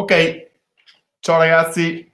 Ok, ciao ragazzi.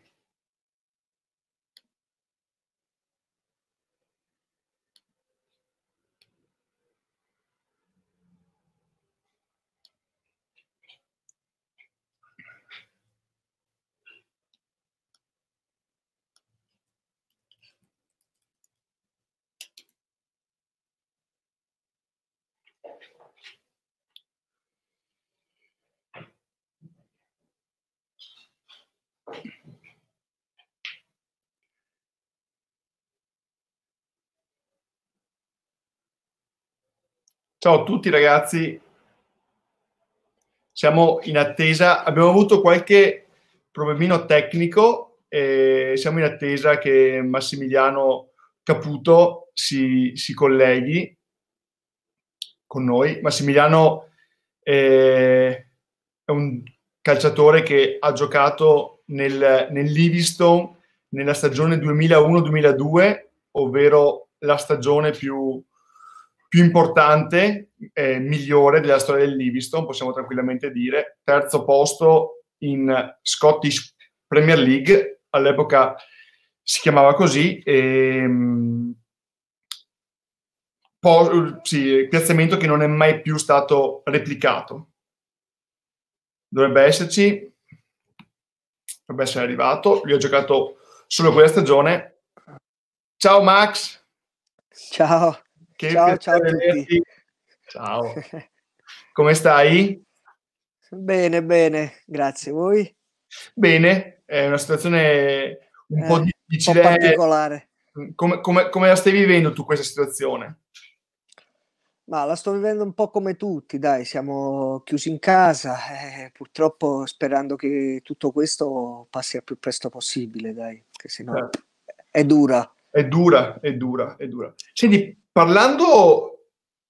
Ciao a tutti ragazzi, siamo in attesa, abbiamo avuto qualche problemino tecnico e siamo in attesa che Massimiliano Caputo si, si colleghi con noi. Massimiliano eh, è un calciatore che ha giocato nel, nel Livingstone nella stagione 2001-2002, ovvero la stagione più più importante, eh, migliore della storia del Livingston, possiamo tranquillamente dire, terzo posto in Scottish Premier League, all'epoca si chiamava così, e, ehm, po- sì, piazzamento che non è mai più stato replicato. Dovrebbe esserci, dovrebbe essere arrivato, lui ha giocato solo quella stagione. Ciao Max! Ciao! Che ciao, ciao a tutti. Ciao. Come stai? Bene, bene, grazie. Voi? Bene, è una situazione un eh, po' difficile. Un po' particolare. Come, come, come, la stai vivendo tu questa situazione? Ma la sto vivendo un po' come tutti, dai, siamo chiusi in casa, eh, purtroppo sperando che tutto questo passi al più presto possibile, dai, che sennò eh. è dura. È dura, è dura, è dura. Senti, Parlando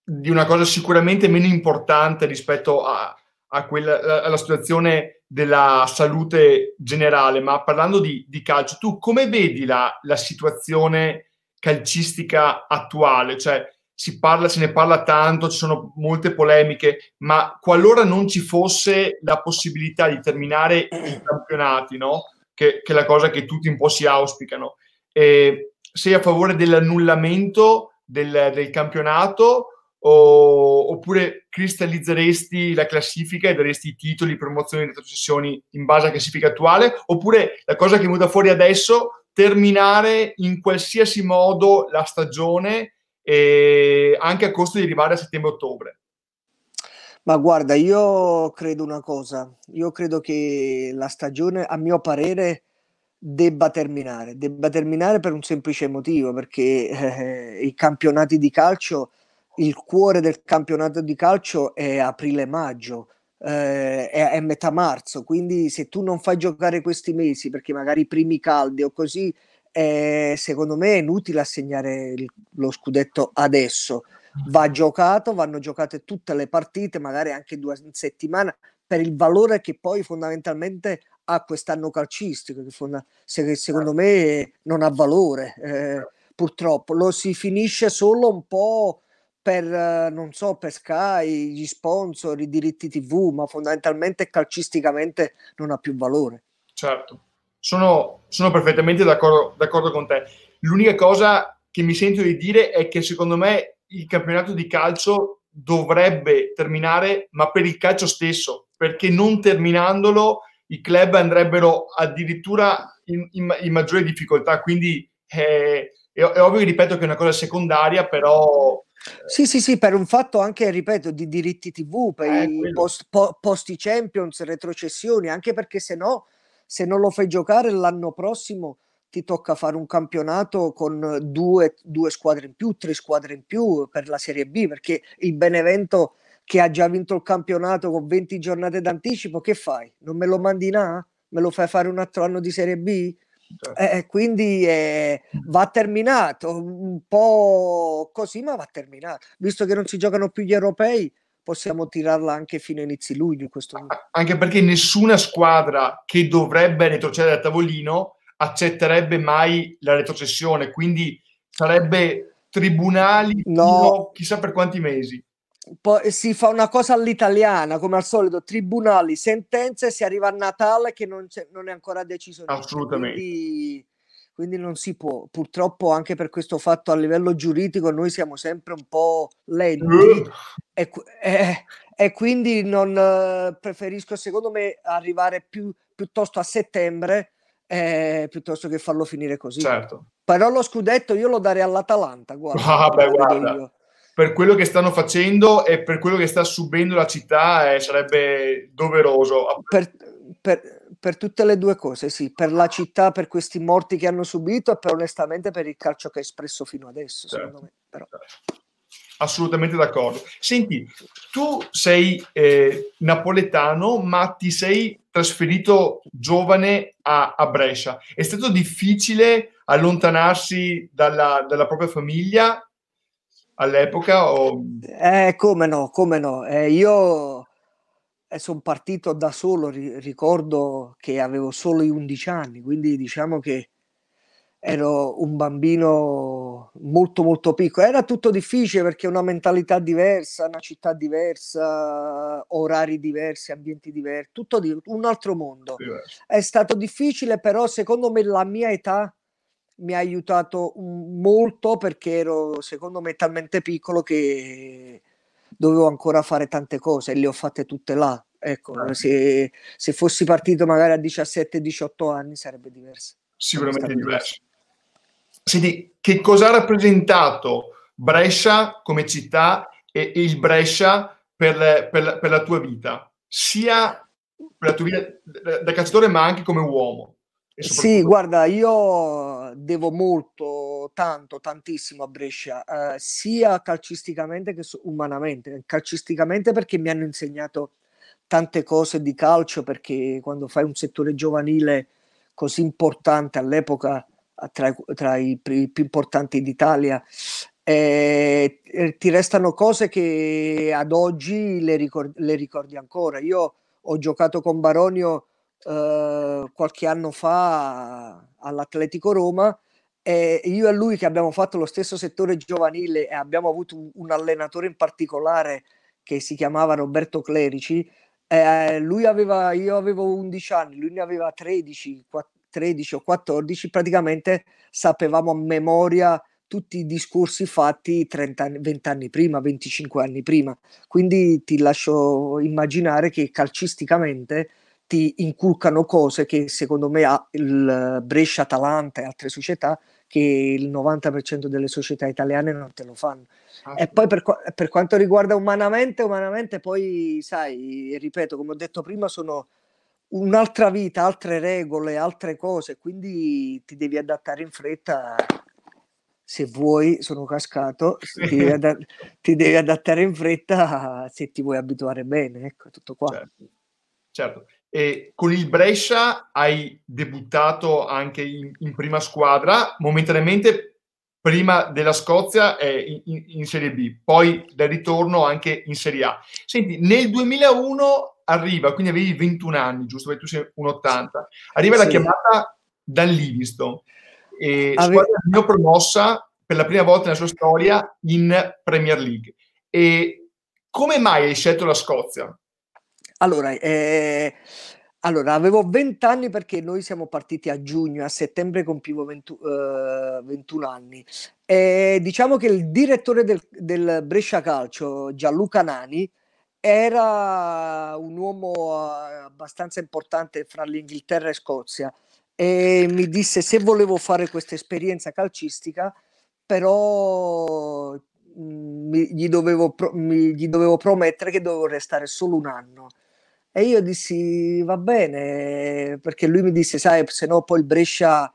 di una cosa sicuramente meno importante rispetto a, a quella, alla situazione della salute generale, ma parlando di, di calcio, tu come vedi la, la, situazione calcistica attuale? Cioè, si parla, se ne parla tanto, ci sono molte polemiche, ma qualora non ci fosse la possibilità di terminare i campionati, no? che, che, è la cosa che tutti un po' si auspicano, eh, sei a favore dell'annullamento del, del campionato o, oppure cristallizzeresti la classifica e daresti i titoli, promozioni e retrocessioni in base alla classifica attuale oppure la cosa che è venuta fuori adesso terminare in qualsiasi modo la stagione e anche a costo di arrivare a settembre-ottobre? Ma guarda, io credo una cosa, io credo che la stagione, a mio parere, debba terminare, debba terminare per un semplice motivo, perché eh, i campionati di calcio, il cuore del campionato di calcio è aprile-maggio, eh, è, è, metà marzo, quindi se tu non fai giocare questi mesi, perché magari i primi caldi o così, eh, secondo me è inutile assegnare il, lo scudetto adesso. Va giocato, vanno giocate tutte le partite, magari anche due in settimana, per il valore che poi fondamentalmente a quest'anno calcistico, che una, se, secondo certo. me non ha valore, eh, certo. purtroppo. Lo si finisce solo un po' per, non so, per Sky, gli sponsor, i diritti TV, ma fondamentalmente calcisticamente non ha più valore. Certo, sono, sono perfettamente d'accordo, d'accordo con te. L'unica cosa che mi sento di dire è che secondo me il campionato di calcio dovrebbe terminare, ma per il calcio stesso, perché non terminandolo i club andrebbero addirittura in, in, in maggiore difficoltà, quindi è, eh, è, è ovvio, ripeto, che è una cosa secondaria, però eh, sì, sì, sì, per un fatto anche, ripeto, di diritti TV, per eh, i post, po, posti Champions, retrocessioni, anche perché se no, se non lo fai giocare l'anno prossimo ti tocca fare un campionato con due, due squadre in più, tre squadre in più per la Serie B, perché il Benevento che ha già vinto il campionato con 20 giornate d'anticipo, che fai? Non me lo mandi in A? Me lo fai fare un altro anno di Serie B? Certo. Eh, quindi eh, va terminato un po' così, ma va terminato. Visto che non si giocano più gli europei, possiamo tirarla anche fino a inizi luglio. In questo momento. Anche perché nessuna squadra che dovrebbe retrocedere a tavolino accetterebbe mai la retrocessione, quindi sarebbe tribunali no. chissà per quanti mesi si fa una cosa all'italiana, come al solito, tribunali, sentenze, si arriva a Natale che non, non è ancora deciso. Assolutamente. Quindi, quindi, non si può. Purtroppo anche per questo fatto a livello giuridico noi siamo sempre un po' lenti uh. e, e, eh, e, quindi non, eh, preferisco secondo me arrivare più, piuttosto a settembre eh, piuttosto che farlo finire così. Certo. Però lo scudetto io lo darei all'Atalanta. Guarda, ah, beh, guarda per quello che stanno facendo e per quello che sta subendo la città eh, sarebbe doveroso. Per, per, per, tutte le due cose, sì, per la città, per questi morti che hanno subito e per onestamente per il calcio che ha espresso fino adesso, certo. secondo me. Però. Certo. Assolutamente d'accordo. Senti, tu sei eh, napoletano, ma ti sei trasferito giovane a, a Brescia. È stato difficile allontanarsi dalla, dalla propria famiglia all'epoca? O... Eh, come no, come no. Eh, io eh, sono partito da solo, ricordo che avevo solo i 11 anni, quindi diciamo che ero un bambino molto molto piccolo. Era tutto difficile perché una mentalità diversa, una città diversa, orari diversi, ambienti diversi, tutto di, un altro mondo. Diverso. È stato difficile, però secondo me la mia età mi ha aiutato molto perché ero secondo me talmente piccolo che dovevo ancora fare tante cose e le ho fatte tutte là. Ecco, ah, se, se fossi partito magari a 17-18 anni sarebbe diverso. Sicuramente sarebbe diverso. diverso. Senti, che cosa ha rappresentato Brescia come città e, il Brescia per, le, per, la, per la tua vita? Sia per la tua vita da calciatore ma anche come uomo. Soprattutto... Sì, guarda, io devo molto, tanto, tantissimo a Brescia, eh, sia calcisticamente che umanamente. Calcisticamente perché mi hanno insegnato tante cose di calcio, perché quando fai un settore giovanile così importante all'epoca, tra, tra i più importanti d'Italia, eh, eh, ti restano cose che ad oggi le, ricordi, le ricordi ancora. Io ho giocato con Baronio eh, qualche anno fa all'Atletico Roma e io e lui che abbiamo fatto lo stesso settore giovanile e abbiamo avuto un allenatore in particolare che si chiamava Roberto Clerici, eh, lui aveva, io avevo 11 anni, lui ne aveva 13, 13 o 14, praticamente sapevamo a memoria tutti i discorsi fatti 30 20 anni prima, 25 anni prima. Quindi ti lascio immaginare che calcisticamente ti inculcano cose che secondo me ha il Brescia, Atalanta e altre società che il 90% delle società italiane non te lo fanno. Ah, e poi per, per, quanto riguarda umanamente, umanamente poi, sai, ripeto, come ho detto prima, sono un'altra vita, altre regole, altre cose, quindi ti devi adattare in fretta. Se vuoi, sono cascato, ti devi, adatt- ti devi adattare in fretta se ti vuoi abituare bene, ecco, tutto qua. Certo. certo. E con il Brescia hai debuttato anche in, in prima squadra, momentaneamente prima della Scozia eh, in, in, Serie B, poi del ritorno anche in Serie A. Senti, nel 2001 arriva, quindi avevi 21 anni, giusto? Perché tu sei un 80. Arriva sì. la chiamata dal Livingston, eh, Ave... squadra mio promossa per la prima volta nella sua storia in Premier League. E come mai hai scelto la Scozia? Allora, ehm, allora avevo 20 anni perché noi siamo partiti a giugno, a settembre compivo ventu eh, uhm, 21 anni. E eh, diciamo che il direttore del del Brescia Calcio, Gianluca Nani, era un uomo eh, abbastanza importante fra l'Inghilterra e Scozia e mi disse se volevo fare questa esperienza calcistica, però, mhmm, gli dovevo pro mi gli dovevo promettere che dovevo restare solo un anno. E io dissi, va bene, perché lui mi disse, sai, se no poi il Brescia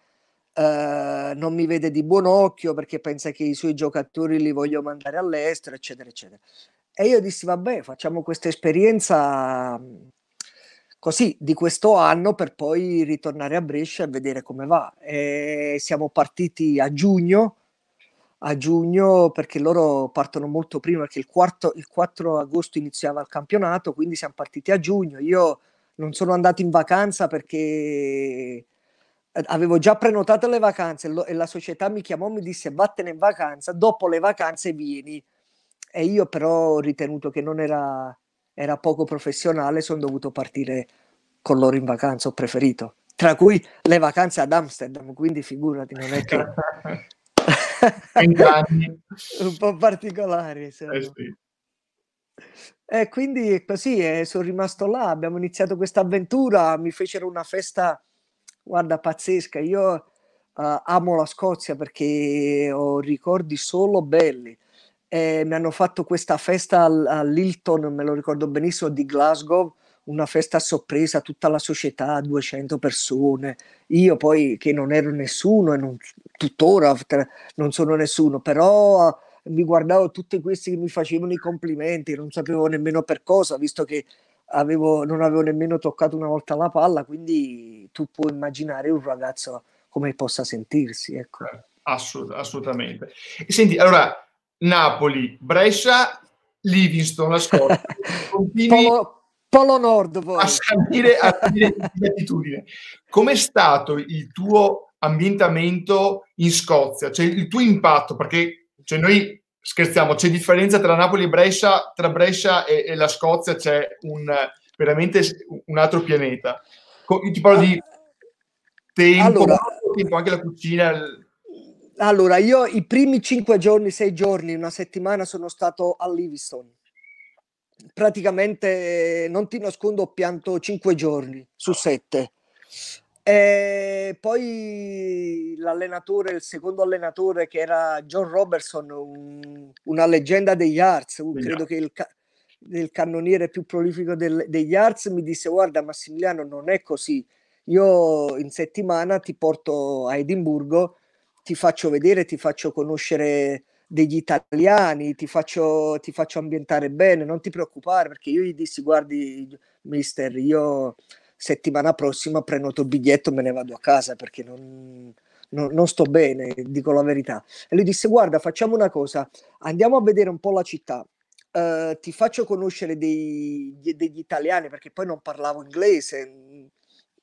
eh, non mi vede di buon occhio perché pensa che i suoi giocatori li voglio mandare all'estero, eccetera, eccetera. E io dissi, va bene, facciamo questa esperienza mm, così di questo anno per poi ritornare a Brescia e vedere come va. E siamo partiti a giugno a giugno perché loro partono molto prima, perché il, quarto, il 4 agosto iniziava il campionato, quindi siamo partiti a giugno. Io non sono andato in vacanza perché eh, avevo già prenotato le vacanze e la società mi chiamò e mi disse vattene in vacanza, dopo le vacanze vieni. E io però ho ritenuto che non era, era poco professionale, sono dovuto partire con loro in vacanza, ho preferito. Tra cui le vacanze ad Amsterdam, quindi figurati, non è che... un po' particolari. Eh sì. eh, quindi così eh, sono rimasto là, abbiamo iniziato questa avventura, mi fecero una festa, guarda, pazzesca. Io eh, amo la Scozia perché ho ricordi solo belli. mi hanno fatto questa festa all'Hilton, me lo ricordo benissimo, di Glasgow, una festa a sorpresa, tutta la società, 200 persone, io poi che non ero nessuno e non, tuttora non sono nessuno, però ah, mi guardavo tutti questi che mi facevano i complimenti, non sapevo nemmeno per cosa, visto che avevo, non avevo nemmeno toccato una volta la palla, quindi tu puoi immaginare un ragazzo come possa sentirsi. Ecco. Assolut- assolutamente. Senti, allora, Napoli, Brescia, Livingston, la scorsa. Continui... Polo Nord poi. A salire, a altitudine. Com'è stato il tuo ambientamento in Scozia? Cioè il tuo impatto, perché cioè, noi scherziamo, c'è differenza tra Napoli e Brescia, tra Brescia e, e la Scozia c'è un, veramente un altro pianeta. Io ti parlo di tempo, allora, tempo, anche la cucina. Allora, io i primi cinque giorni, sei giorni, una settimana sono stato a Livingston praticamente eh, non ti nascondo, ho pianto cinque giorni su sette. E poi l'allenatore, il secondo allenatore che era John Robertson, un, una leggenda degli Arts, credo che il, il cannoniere più prolifico del, degli Arts, mi disse: Guarda, Massimiliano, non è così. Io in settimana ti porto a Edimburgo, ti faccio vedere, ti faccio conoscere degli italiani, ti faccio, ti faccio ambientare bene, non ti preoccupare, perché io gli dissi, guardi, mister, io settimana prossima prenoto il biglietto e me ne vado a casa perché non, non, non, sto bene, dico la verità. E lui disse, guarda, facciamo una cosa, andiamo a vedere un po' la città. Uh, ti faccio conoscere dei, degli italiani perché poi non parlavo inglese,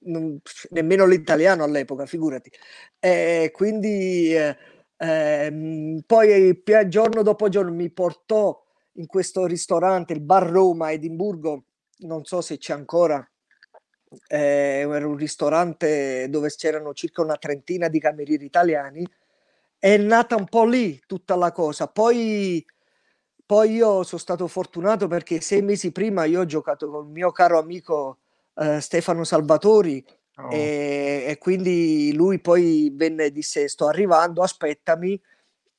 non, nemmeno l'italiano all'epoca, figurati. Eh, quindi eh, eh, poi giorno dopo giorno mi portò in questo ristorante, il Bar Roma Edimburgo, non so se c'è ancora, eh, era un ristorante dove c'erano circa una trentina di camerieri italiani, è nata un po' lì tutta la cosa. Poi, poi io sono stato fortunato perché sei mesi prima io ho giocato con il mio caro amico eh, Stefano Salvatori, Oh. E, e, quindi lui poi venne e disse sto arrivando, aspettami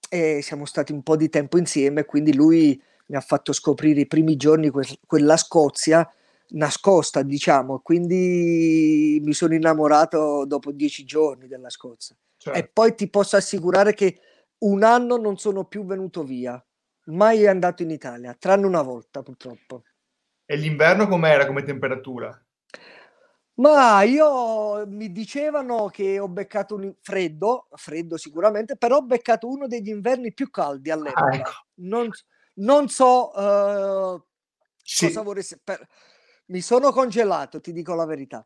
e siamo stati un po' di tempo insieme, quindi lui mi ha fatto scoprire i primi giorni que- quella Scozia nascosta, diciamo, quindi mi sono innamorato dopo dieci giorni della Scozia. Certo. E poi ti posso assicurare che un anno non sono più venuto via, mai andato in Italia, tranne una volta purtroppo. E l'inverno com'era come temperatura? Ma io mi dicevano che ho beccato un freddo, freddo sicuramente, però ho beccato uno degli inverni più caldi all'epoca. Ah, ecco. non, non, so uh, sì. cosa vorresti. Per... Mi sono congelato, ti dico la verità.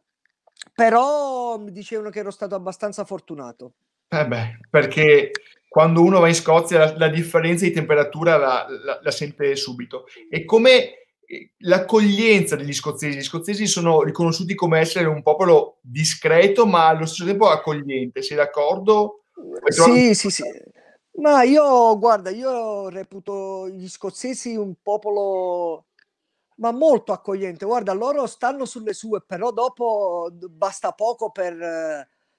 Però mi dicevano che ero stato abbastanza fortunato. Eh beh, perché quando uno va in Scozia la, la differenza di temperatura la, la, la sente subito. E come l'accoglienza degli scozzesi. Gli scozzesi sono riconosciuti come essere un popolo discreto, ma allo stesso tempo accogliente. Sei d'accordo? Sì, sì, sì. Ma io, guarda, io reputo gli scozzesi un popolo ma molto accogliente. Guarda, loro stanno sulle sue, però dopo basta poco per,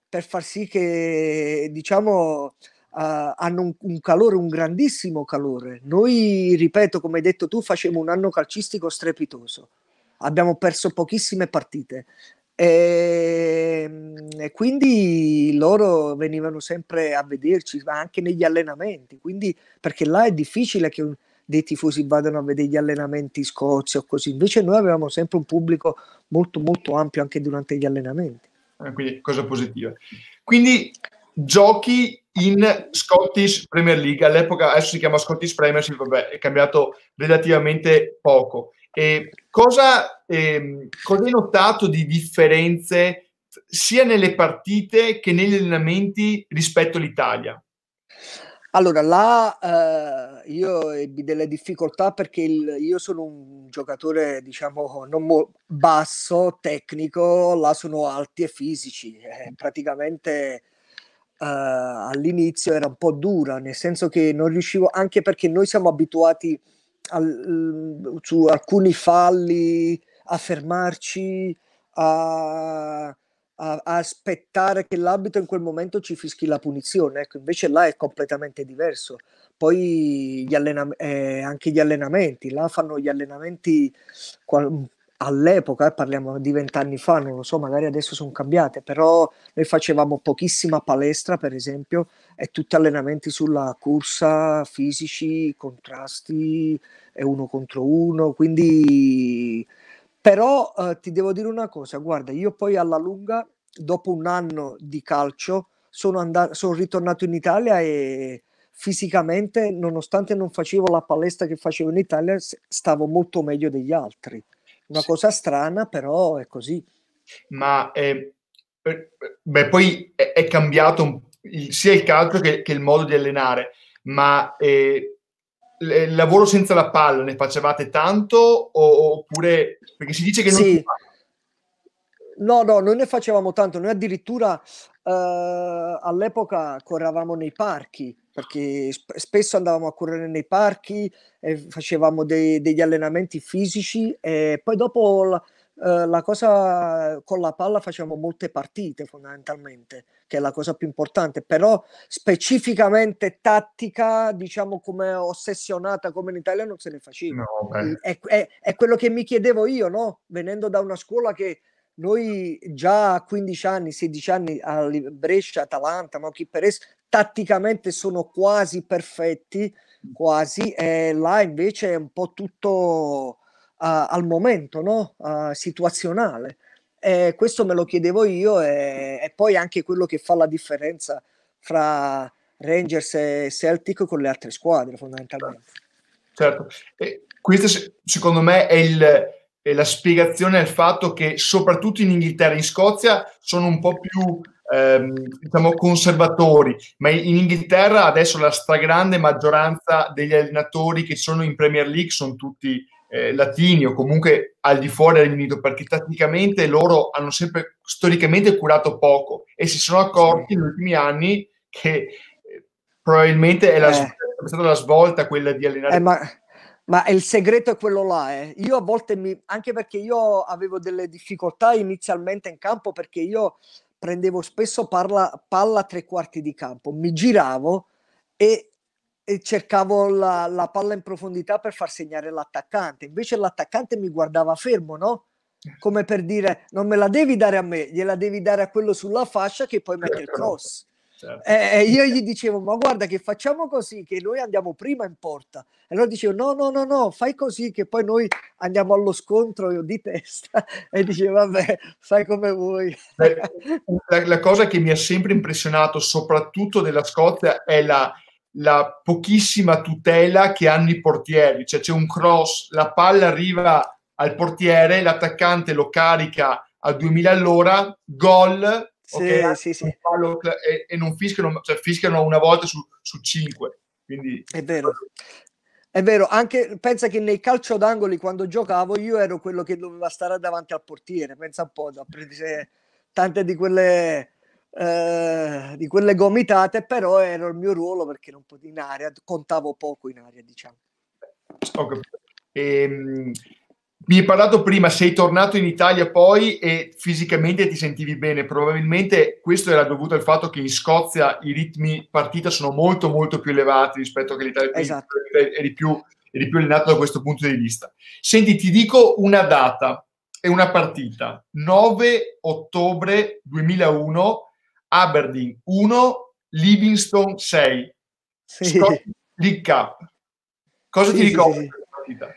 per far sì che, diciamo, eh, hanno un, un, calore, un grandissimo calore. Noi, ripeto, come hai detto tu, facevamo un anno calcistico strepitoso. Abbiamo perso pochissime partite e, ehm, e, quindi loro venivano sempre a vederci, ma anche negli allenamenti. Quindi, perché là è difficile che un, dei tifosi vadano a vedere gli allenamenti scozzi o così. Invece noi avevamo sempre un pubblico molto molto ampio anche durante gli allenamenti. Eh, quindi cosa positiva. Quindi giochi in Scottish Premier League, all'epoca adesso si chiama Scottish Premiership, vabbè, è cambiato relativamente poco. E cosa, ehm, cosa hai notato di differenze sia nelle partite che negli allenamenti rispetto all'Italia? Allora, là eh, io ebbi delle difficoltà perché il, io sono un giocatore, diciamo, non mo- basso, tecnico, là sono alti e fisici. Eh, praticamente Uh, all'inizio era un po' dura, nel senso che non riuscivo, anche perché noi siamo abituati al, mm, su alcuni falli a fermarci, a, a, a, aspettare che l'abito in quel momento ci fischi la punizione, ecco, invece là è completamente diverso. Poi gli allenam- eh, anche gli allenamenti, là fanno gli allenamenti qual- all'epoca, eh, parliamo di vent'anni fa, non lo so, magari adesso sono cambiate, però noi facevamo pochissima palestra, per esempio, e tutti allenamenti sulla corsa, fisici, contrasti, e uno contro uno, quindi... Però eh, ti devo dire una cosa, guarda, io poi alla lunga, dopo un anno di calcio, sono, andato, sono ritornato in Italia e fisicamente, nonostante non facevo la palestra che facevo in Italia, stavo molto meglio degli altri. Una sì. cosa strana, però è così. Ma ehm, eh, beh, poi è cambiato il, sia il calcio che, che, il modo di allenare, ma eh, eh, il lavoro senza la palla ne facevate tanto o, oppure perché si dice che non sì. No, no, noi ne facevamo tanto, noi addirittura eh, all'epoca correvamo nei parchi, perché sp- spesso andavamo a correre nei parchi, facevamo dei, degli allenamenti fisici e poi dopo la, eh, la cosa con la palla facevamo molte partite fondamentalmente, che è la cosa più importante, però specificamente tattica, diciamo come ossessionata come in Italia non se ne faceva. No, è, è, è quello che mi chiedevo io, no? venendo da una scuola che noi già a 15 anni, 16 anni a Brescia, Atalanta, Mochi Perez, tatticamente sono quasi perfetti, quasi, e là invece è un po' tutto uh, al momento, no? Uh, situazionale. E questo me lo chiedevo io e, e poi anche quello che fa la differenza fra Rangers e Celtic con le altre squadre fondamentalmente. Certo, e questo secondo me è il, la spiegazione è il fatto che soprattutto in Inghilterra e in Scozia sono un po' più ehm, diciamo conservatori, ma in Inghilterra adesso la stragrande maggioranza degli allenatori che sono in Premier League sono tutti eh, latini o comunque al di fuori del Unito perché tatticamente loro hanno sempre storicamente curato poco e si sono accorti negli ultimi anni che eh, probabilmente è, la, eh. è stata la svolta quella di allenare. Eh, ma ma il segreto è quello là, eh. io a volte mi, anche perché io avevo delle difficoltà inizialmente in campo perché io prendevo spesso parla, palla a tre quarti di campo, mi giravo e, e cercavo la, la, palla in profondità per far segnare l'attaccante, invece l'attaccante mi guardava fermo, no? Eh. Come per dire non me la devi dare a me, gliela devi dare a quello sulla fascia che poi mette il certo, cross certo. Eh, eh, io gli dicevo, ma guarda che facciamo così, che noi andiamo prima in porta. E loro dicevano, no, no, no, no, fai così, che poi noi andiamo allo scontro di testa. E diceva, vabbè, fai come vuoi. La, la cosa che mi ha sempre impressionato, soprattutto della Scozia, è la, la pochissima tutela che hanno i portieri, cioè c'è un cross, la palla arriva al portiere, l'attaccante lo carica a 2000 all'ora, gol, okay? sì, sì, non E, e, non fischiano, cioè fischiano una volta su, su cinque. Quindi... È vero. È vero, anche pensa che nei calcio d'angoli quando giocavo io ero quello che doveva stare davanti al portiere, pensa un po', da prendere tante di quelle, eh, di quelle gomitate, però era il mio ruolo perché non potevo in aria, contavo poco in aria, diciamo. Ho okay. Ehm, mi hai parlato prima, sei tornato in Italia poi e fisicamente ti sentivi bene, probabilmente questo era dovuto al fatto che in Scozia i ritmi partita sono molto molto più elevati rispetto all'Italia. l'Italia, esatto. eri più, eri più allenato da questo punto di vista. Senti, ti dico una data e una partita, 9 ottobre 2001, Aberdeen 1, Livingston 6, sì. Scott League Cup. Cosa sì, ti ricordi sì, di questa partita?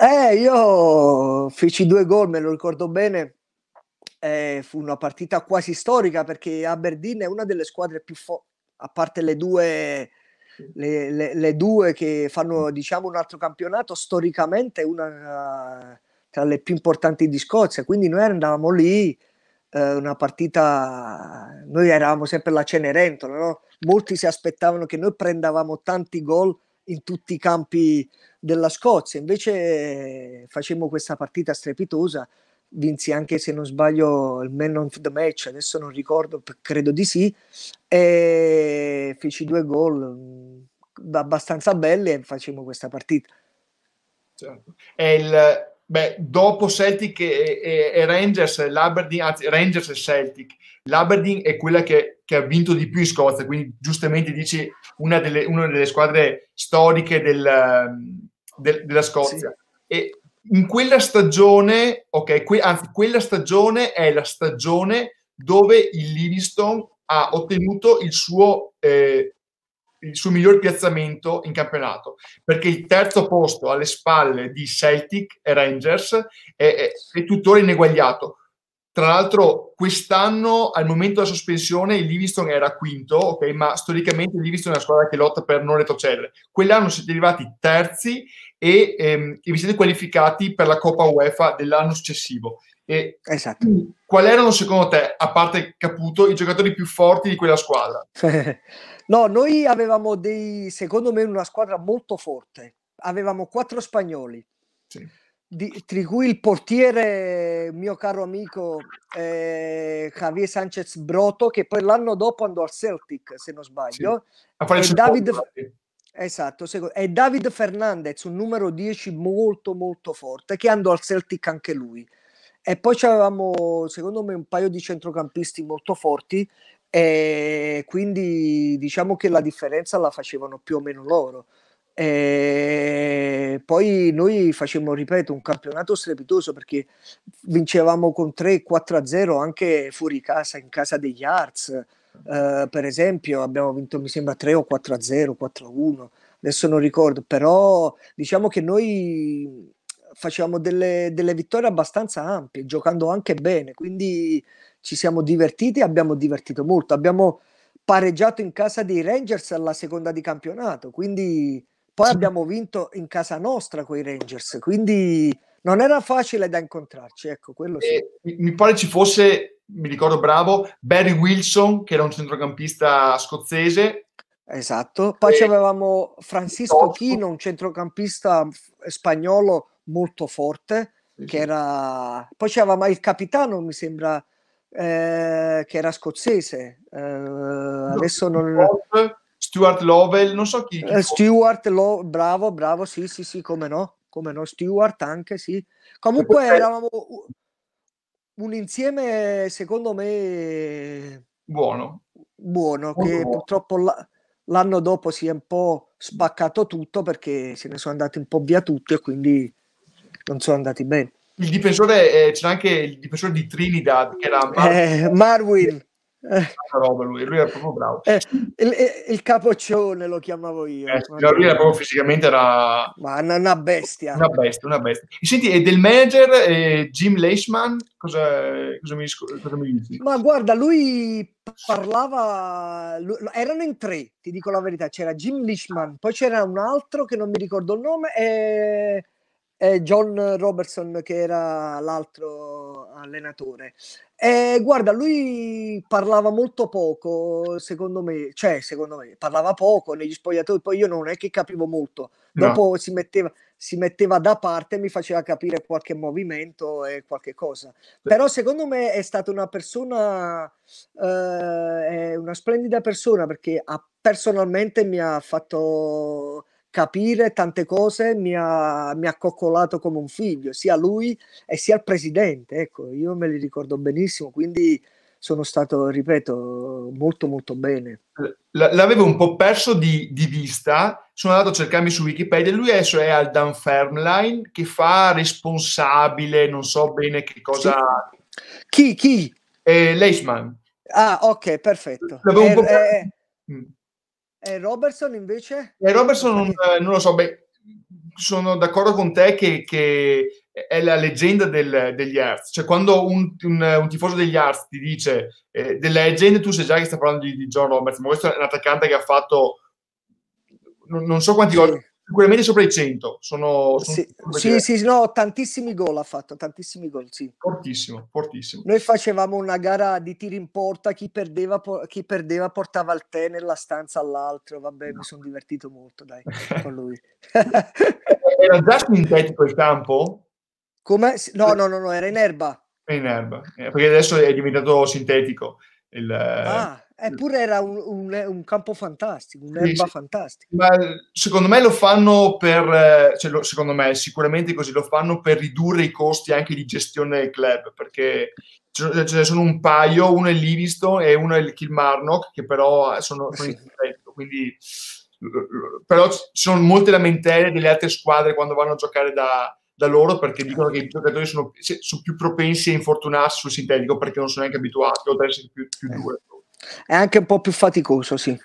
Eh, io feci due gol, me lo ricordo bene. Eh, fu una partita quasi storica perché Aberdeen è una delle squadre più forti, a parte le due, le, le, le due, che fanno diciamo un altro campionato, storicamente una tra le più importanti di Scozia. Quindi noi andavamo lì, eh, una partita, noi eravamo sempre la Cenerentola, no? molti si aspettavano che noi prendavamo tanti gol in tutti i campi della Scozia. Invece facemmo questa partita strepitosa, vinsi anche se non sbaglio il man of the match, adesso non ricordo, credo di sì, e feci due gol mhmm, abbastanza belli e facemmo questa partita. Certo. È il, Beh, dopo Celtic e, e, e Rangers, l'Aberdeen, anzi Rangers e Celtic, l'Aberdeen è quella che, che, ha vinto di più in Scozia, quindi giustamente dici una delle, una delle squadre storiche del, del, della Scozia. Sì. E in quella stagione, ok, que, anzi quella stagione è la stagione dove il Livingston ha ottenuto il suo eh, il suo miglior piazzamento in campionato, perché il terzo posto alle spalle di Celtic e Rangers è, è, è tuttora ineguagliato. Tra l'altro, quest'anno al momento della sospensione il Livingston era quinto, okay? ma storicamente il Livingston è una squadra che lotta per non retrocedere. Quell'anno siete arrivati terzi e, ehm, e vi siete qualificati per la Coppa UEFA dell'anno successivo. E esatto. Qual erano secondo te, a parte Caputo, i giocatori più forti di quella squadra? no, noi avevamo dei, secondo me, una squadra molto forte. Avevamo quattro spagnoli, sì. di, tra cui il portiere, mio caro amico eh, Javier Sanchez Broto, che poi l'anno dopo andò al Celtic, se non sbaglio. Sì. David... Esatto, secondo... e David Fernandez, un numero 10 molto molto forte, che andò al Celtic anche lui. E poi avevamo, secondo me, un paio di centrocampisti molto forti e quindi diciamo che la differenza la facevano più o meno loro. E poi noi facemmo, ripeto, un campionato strepitoso perché vincevamo con 3-4-0 anche fuori casa, in casa degli Arts. Uh, eh, per esempio abbiamo vinto mi sembra 3 o 4 0 4 1 adesso non ricordo però diciamo che noi facevamo delle, delle, vittorie abbastanza ampie, giocando anche bene, quindi ci siamo divertiti e abbiamo divertito molto. Abbiamo pareggiato in casa dei Rangers alla seconda di campionato, quindi poi abbiamo vinto in casa nostra con i Rangers, quindi non era facile da incontrarci, ecco, quello sì. Eh, mi pare ci fosse, mi ricordo bravo, Barry Wilson, che era un centrocampista scozzese. Esatto, poi e... Eh, avevamo Francisco Chino, un centrocampista spagnolo molto forte, sì, che era... Poi c'era il capitano, mi sembra, eh, che era scozzese. Eh, no, adesso non... Stuart Lovell, non so chi. chi eh, Stuart Lovell, bravo, bravo, sì, sì, sì, come no, come no, Stuart anche, sì. Comunque eravamo un insieme, secondo me... Buono. Buono, Buono. che purtroppo l'anno dopo si è un po' spaccato tutto perché se ne sono andati un po' via tutti e quindi non sono andati bene. Il difensore, eh, c'era anche il difensore di Trinidad che era Mar- eh, Marwin. Eh. Roba, lui, lui, era proprio bravo. Eh, il, eh, il, capoccione lo chiamavo io. Eh, lui era proprio fisicamente era... Ma una, una, bestia. Una bestia, una bestia. E senti, e del manager eh, Jim Leishman, cosa, cosa, mi, cosa, mi, dici? Ma guarda, lui parlava... Lui, erano in tre, ti dico la verità. C'era Jim Leishman, poi c'era un altro che non mi ricordo il nome e eh, eh, John Robertson che era l'altro allenatore. Eh, guarda, lui parlava molto poco, secondo me, cioè, secondo me, parlava poco negli spogliatoi, poi io non è che capivo molto. Dopo si, metteva, si metteva da parte e mi faceva capire qualche movimento e qualche cosa. Beh. Però secondo me è stata una persona, eh, una splendida persona perché ha, personalmente mi ha fatto capire tante cose mi ha, mi ha coccolato come un figlio, sia lui e sia il presidente. Ecco, io me li ricordo benissimo, quindi sono stato, ripeto, molto molto bene. L'avevo un po' perso di, di vista, sono andato a cercarmi su Wikipedia, lui adesso è al Dunfermline che fa responsabile, non so bene che cosa... Sì. Chi? Chi? Eh, Leisman. Ah, ok, perfetto. L'avevo eh, un po' perso. Eh, eh, eh. Mm. E Robertson invece? E Robertson non, eh, non lo so, beh, sono d'accordo con te che, che è la leggenda del, degli Arts. Cioè, quando un, un, un, tifoso degli Arts ti dice eh, The Legend, tu sai già che sta parlando di, di John Roberts, ma questo è un attaccante che ha fatto non, non so quanti sì. gol sicuramente sopra i 100. Sono, sono sì, sì, sì, no, tantissimi gol ha fatto, tantissimi gol, sì. Fortissimo, fortissimo. Noi facevamo una gara di tiri in porta, chi perdeva, chi perdeva portava il tè nella stanza all'altro, vabbè, no. mi sono divertito molto, dai, con lui. era già sintetico il campo? Come? No, no, no, no, era in erba. Era in erba, eh, perché adesso è diventato sintetico. Il, ah Eppure era un, un, un campo fantastico, un'erba sì, fantastica. Ma eh, secondo me lo fanno per, eh, cioè lo, secondo me sicuramente così lo fanno per ridurre i costi anche di gestione del club, perché ce ne sono un paio, uno è Livingston e uno è il Kilmarnock, che però eh, sono, sono sì. in quindi però ci sono molte lamentele delle altre squadre quando vanno a giocare da, da loro perché dicono che i giocatori sono, sono, più propensi a infortunarsi sul sintetico perché non sono neanche abituati o ad essere più, più dure. È anche un po' più faticoso, sì.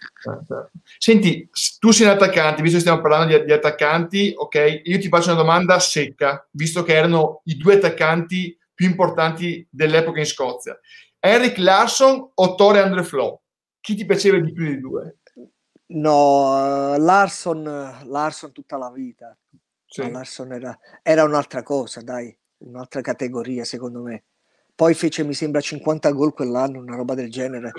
Senti, tu sei un attaccante, visto che stiamo parlando di, di attaccanti, ok, io ti faccio una domanda secca, visto che erano i due attaccanti più importanti dell'epoca in Scozia. Eric Larson o Tore Andre Flo? Chi ti piaceva di più dei due? No, Larson, Larson tutta la vita. Sì. Larson era, era un'altra cosa, dai, un'altra categoria secondo me. Poi fece, mi sembra, 50 gol quell'anno, una roba del genere.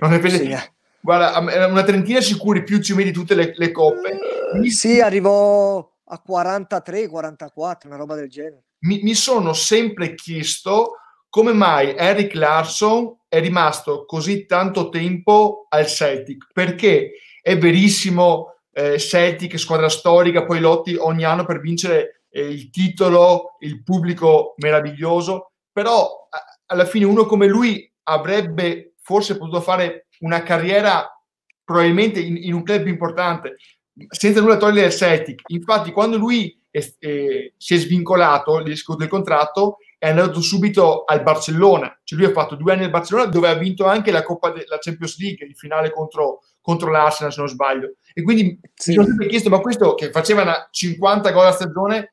Non è vero. Sì. Eh. Guarda, eh, una trentina sicuri più ci vedi tutte le, le coppe. Eh, mi... Sì, arrivò a 43, 44, una roba del genere. Mi, mi sono sempre chiesto come mai Eric Larson è rimasto così tanto tempo al Celtic, perché è verissimo eh, Celtic, squadra storica, poi lotti ogni anno per vincere eh, il titolo, il pubblico meraviglioso, però alla fine uno come lui avrebbe forse potuto fare una carriera probabilmente in, in un club importante, senza nulla togliere il Celtic. Infatti, quando lui è, eh, si è svincolato del contratto, è andato subito al Barcellona. Cioè lui ha fatto due anni al Barcellona dove ha vinto anche la Coppa della Champions League, il finale contro, contro l'Arsenal, se non sbaglio. E quindi sì. mi sono sempre chiesto, ma questo che faceva una 50 gol a stagione,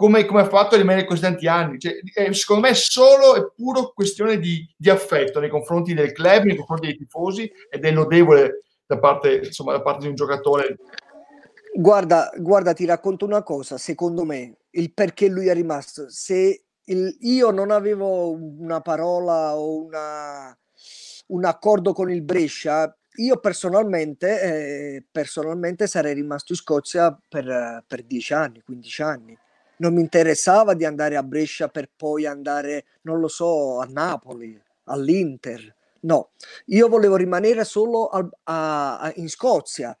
come, come ha fatto a rimanere così tanti anni. Cioè, è, secondo me è solo e puro questione di, di, affetto nei confronti del club, nei confronti dei tifosi ed è lodevole da parte, insomma, da parte di un giocatore. Guarda, guarda, ti racconto una cosa, secondo me, il perché lui è rimasto. Se il, io non avevo una parola o una, un accordo con il Brescia, io personalmente, eh, personalmente sarei rimasto in Scozia per, per 10 anni, 15 anni non mi interessava di andare a Brescia per poi andare, non lo so, a Napoli, all'Inter. No, io volevo rimanere solo a, a, a, in Scozia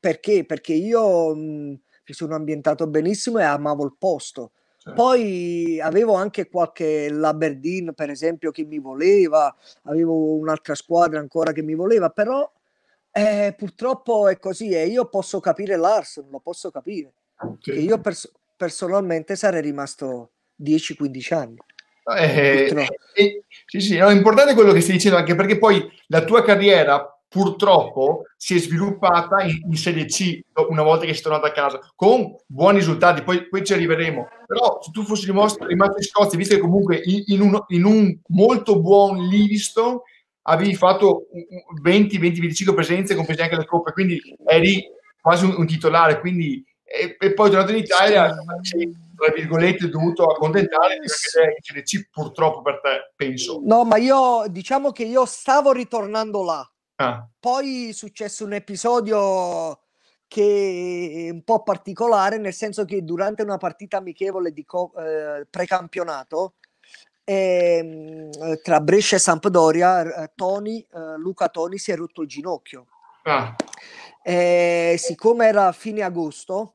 perché? Perché io mh, mhmm, mi sono ambientato benissimo e amavo il posto. Certo. Poi avevo anche qualche l'Aberdeen, per esempio, che mi voleva, avevo un'altra squadra ancora che mi voleva, però eh, purtroppo è così e io posso capire Larsen, lo posso capire. Che Io, pers- personalmente sarei rimasto 10-15 anni. Eh, eh, eh, sì, sì, no, è importante quello che stai dicendo anche perché poi la tua carriera purtroppo si è sviluppata in, in Serie C una volta che sei tornato a casa con buoni risultati, poi, poi ci arriveremo. Però se tu fossi rimasto, rimasto in Scozia, visto che comunque in, in, un, in un, molto buon Livingston avevi fatto 20-25 presenze, compresi anche la Coppa, quindi eri quasi un, un titolare, quindi e, e poi tornato in Italia sì. tra virgolette dovuto accontentare eh, perché sì. dice purtroppo per te penso no ma io diciamo che io stavo ritornando là ah. poi è successo un episodio che è un po' particolare nel senso che durante una partita amichevole di co- eh, precampionato eh, tra Brescia e Sampdoria, eh, Tony, eh, Luca Toni si è rotto il ginocchio. Ah. Eh, siccome era fine agosto,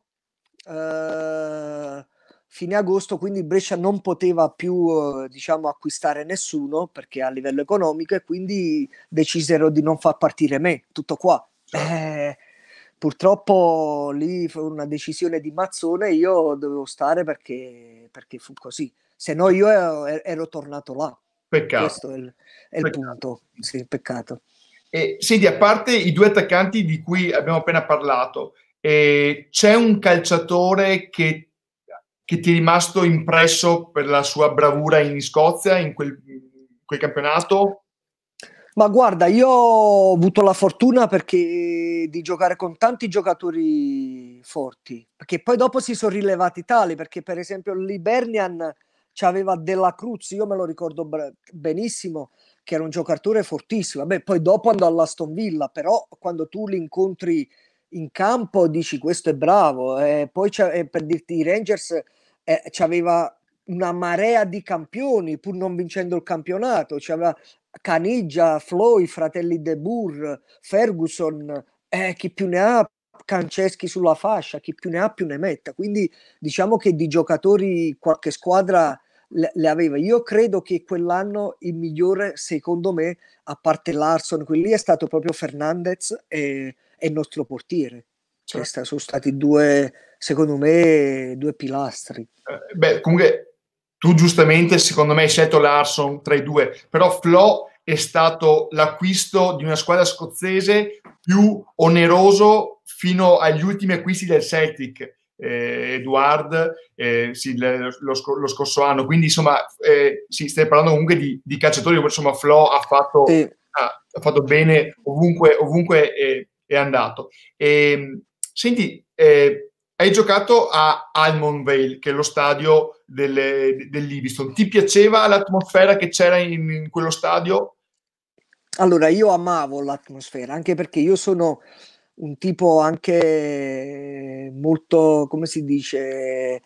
eh, fine agosto, quindi Brescia non poteva più eh, diciamo, acquistare nessuno perché a livello economico e quindi decisero di non far partire me, tutto qua. Certo. Eh, purtroppo lì fu una decisione di Mazzone, io dovevo stare perché, perché fu così, se no io ero, er-, ero tornato là. Peccato. Questo è il, è il punto, sì, peccato. E, senti, a parte i due attaccanti di cui abbiamo appena parlato, e c'è un calciatore che, che, ti è rimasto impresso per la sua bravura in Scozia, in quel, in quel campionato? Ma guarda, io ho avuto la fortuna perché di giocare con tanti giocatori forti, perché poi dopo si sono rilevati tali, perché per esempio l'Ibernian aveva Della Cruz, io me lo ricordo benissimo, che era un giocatore fortissimo. Vabbè, poi dopo andò all'Aston Villa, però quando tu li incontri in campo dici questo è bravo, e poi e per dirti i Rangers eh, c'aveva una marea di campioni pur non vincendo il campionato, c'aveva Caniggia, Floyd, fratelli De Burr, Ferguson, eh, chi più ne ha, Canceschi sulla fascia, chi più ne ha più ne metta. Quindi diciamo che di giocatori qualche squadra le, le aveva. Io credo che quell'anno il migliore, secondo me, a parte Larson, quelli è stato proprio Fernandez e e il nostro portiere. Certo. sono stati due, secondo me, due pilastri. Eh, beh, comunque tu giustamente, secondo me, hai scelto Larson tra i due, però Flo è stato l'acquisto di una squadra scozzese più oneroso fino agli ultimi acquisti del Celtic. Eh, Eduard eh, sì, lo, lo, scorso anno quindi insomma eh, sì, stai parlando comunque di, di calciatori insomma Flo ha fatto, sì. ha, ha fatto bene ovunque, ovunque eh, è andato. E, ehm, senti, eh, hai giocato a Almond Vale, che è lo stadio del, dell'Ibiston. Ti piaceva l'atmosfera che c'era in, in, quello stadio? Allora, io amavo l'atmosfera, anche perché io sono un tipo anche molto, come si dice,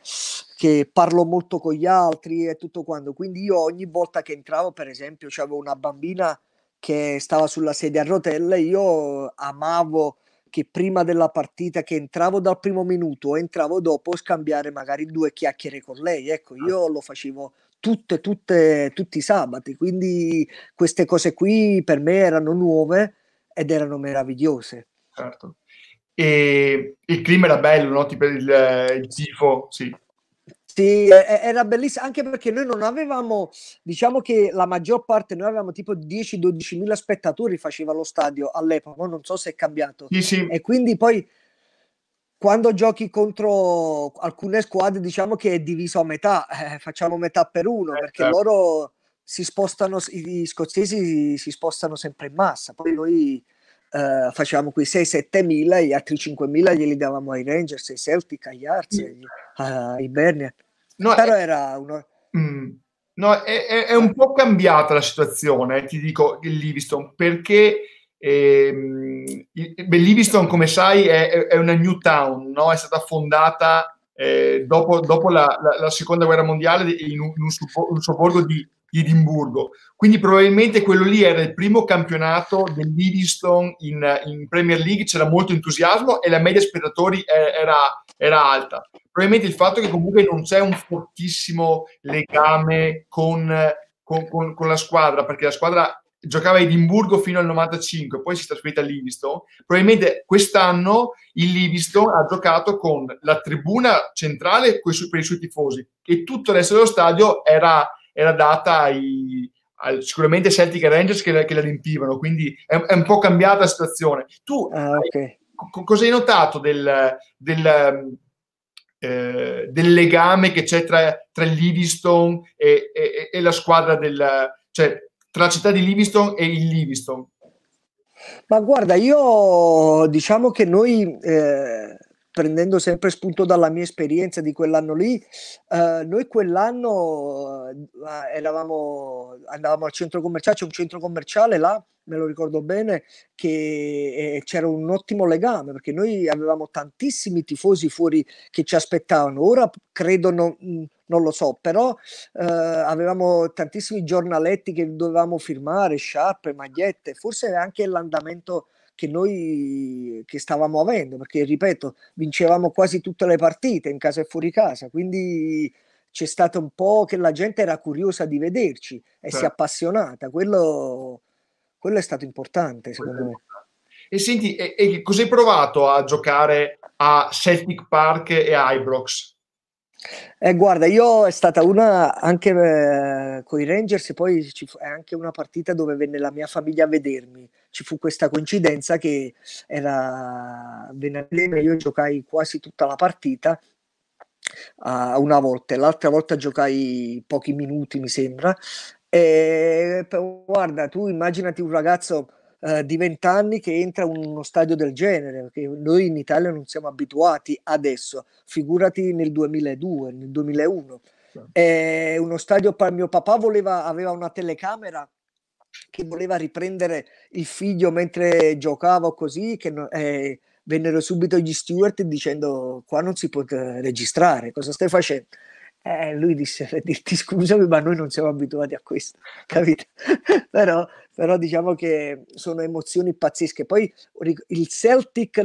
che parlo molto con gli altri e tutto quanto. Quindi io ogni volta che entravo, per esempio, c'avevo una bambina che stava sulla sedia a rotelle, io amavo che prima della partita, che entravo dal primo minuto entravo dopo, scambiare magari due chiacchiere con lei. Ecco, ah. io lo facevo tutte, tutte, tutti i sabati, quindi queste cose qui per me erano nuove ed erano meravigliose. Certo. E il clima era bello, no? Tipo il, il tifo, sì, sì, era bellissimo anche perché noi non avevamo, diciamo che la maggior parte, noi avevamo tipo 10-12 mila spettatori faceva lo stadio all'epoca, non so se è cambiato. Sì, sì. E quindi poi quando giochi contro alcune squadre diciamo che è diviso a metà, eh, facciamo metà per uno, eh, perché certo. loro si spostano, gli scozzesi si, si spostano sempre in massa, poi noi eh, facevamo quei 6-7 mila e gli altri 5 mila glieli davamo ai Rangers, ai Celtic, agli Arts, mm. agli, ai Bernier. No, Però è... era uno... Mm. No, è, è, è, un po' cambiata la situazione, ti dico, il Livingston, perché ehm, Livingston, come sai, è, è, una new town, no? è stata fondata eh, dopo, dopo la, la, la, Seconda Guerra Mondiale in un, in un sobborgo di di Edimburgo. Quindi probabilmente quello lì era il primo campionato dell'Iviston in, in, Premier League, c'era molto entusiasmo e la media spettatori era, era alta. Probabilmente il fatto che comunque non c'è un fortissimo legame con, con, con, con la squadra, perché la squadra giocava a Edimburgo fino al 95, poi si è trasferita a Livingston. Probabilmente quest'anno il Livingston ha giocato con la tribuna centrale per i suoi tifosi e tutto il resto dello stadio era, era data ai, ai, sicuramente Celtic e Rangers che, che la riempivano, quindi è, è, un po' cambiata la situazione. Tu ah, okay. co- cosa hai notato del, del, ehm, eh, del, legame che c'è tra, tra Livingstone e, e, e, la squadra del... Cioè, tra la città di Livingstone e il Livingstone? Ma guarda, io diciamo che noi eh, prendendo sempre spunto dalla mia esperienza di quell'anno lì, eh, noi quell'anno eh, eravamo, andavamo al centro commerciale, c'è un centro commerciale là, me lo ricordo bene, che eh, c'era un ottimo legame perché noi avevamo tantissimi tifosi fuori che ci aspettavano, ora credo non, non lo so, però eh, avevamo tantissimi giornaletti che dovevamo firmare, sciarpe, magliette, forse anche l'andamento che noi che stavamo avendo, perché ripeto, vincevamo quasi tutte le partite in casa e fuori casa, quindi c'è stato un po' che la gente era curiosa di vederci e certo. si è certo. appassionata, quello, quello, è stato importante secondo quello. me. E senti, e, e cos'hai provato a giocare a Celtic Park e a Ibrox? Eh, guarda, io è stata una anche eh, con i Rangers e poi ci fu, è anche una partita dove venne la mia famiglia a vedermi. Ci fu questa coincidenza che era venerdì, io giocai quasi tutta la partita uh, una volta, l'altra volta giocai pochi minuti mi sembra. E, guarda, tu immaginati un ragazzo eh, di vent'anni che entra in uno stadio del genere, che noi in Italia non siamo abituati adesso, figurati nel 2002, nel 2001. Certo. È uno stadio, mio papà voleva, aveva una telecamera che voleva riprendere il figlio mentre giocava così, che eh, vennero subito gli steward dicendo qua non si può eh, registrare, cosa stai facendo? eh, lui disse per scusami ma noi non siamo abituati a questo capito però, però, diciamo che sono emozioni pazzesche poi il Celtic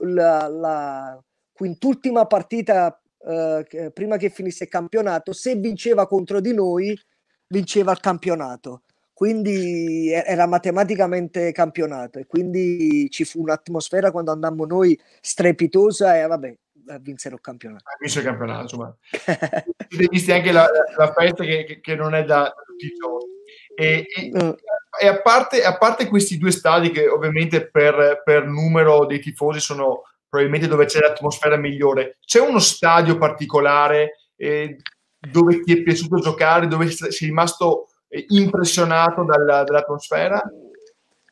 la, la quintultima partita eh, prima che finisse il campionato se vinceva contro di noi vinceva il campionato quindi era matematicamente campionato e quindi ci fu un'atmosfera quando andammo noi strepitosa e vabbè a vincere un campionato. Ha vinto il campionato, insomma. Siete visti anche la, la festa che, che, non è da tutti i giorni. E, e, mm. e a, parte, a, parte, questi due stadi che ovviamente per, per numero dei tifosi sono probabilmente dove c'è l'atmosfera migliore, c'è uno stadio particolare eh, dove ti è piaciuto giocare, dove sei rimasto eh, impressionato dalla, dall'atmosfera?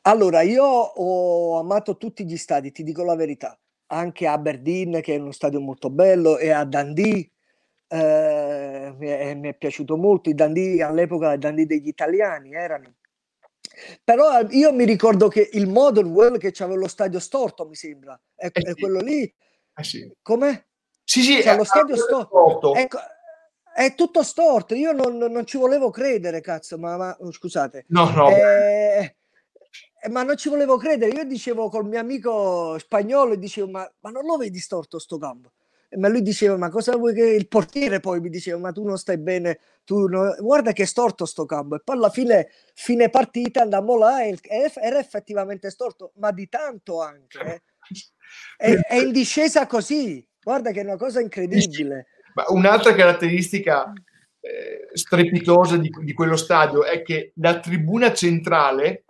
Allora, io ho amato tutti gli stadi, ti dico la verità anche a Aberdeen, che è uno stadio molto bello, e a Dundee. Eh, mi, è, eh, mi, è, piaciuto molto. I Dundee all'epoca, i Dundee degli italiani erano. Però eh, io mi ricordo che il Modern World che c'aveva lo stadio storto, mi sembra, è, eh sì. è quello lì. Eh sì. come Sì, sì, cioè, lo ah, stadio storto. storto. Ecco, è tutto storto. Io non, non, ci volevo credere, cazzo, ma, ma scusate. No, no. Eh, eh, ma non ci volevo credere. Io dicevo col mio amico spagnolo, dicevo, ma, ma non lo vedi storto sto campo? Eh, ma lui diceva, ma cosa vuoi che... Il portiere poi mi diceva, ma tu non stai bene, tu non... guarda che è storto sto campo. E poi alla fine, fine partita andammo là e era effettivamente storto, ma di tanto anche. Eh. È, è in discesa così, guarda che è una cosa incredibile. Ma un'altra caratteristica eh, strepitosa di, di quello stadio è che la tribuna centrale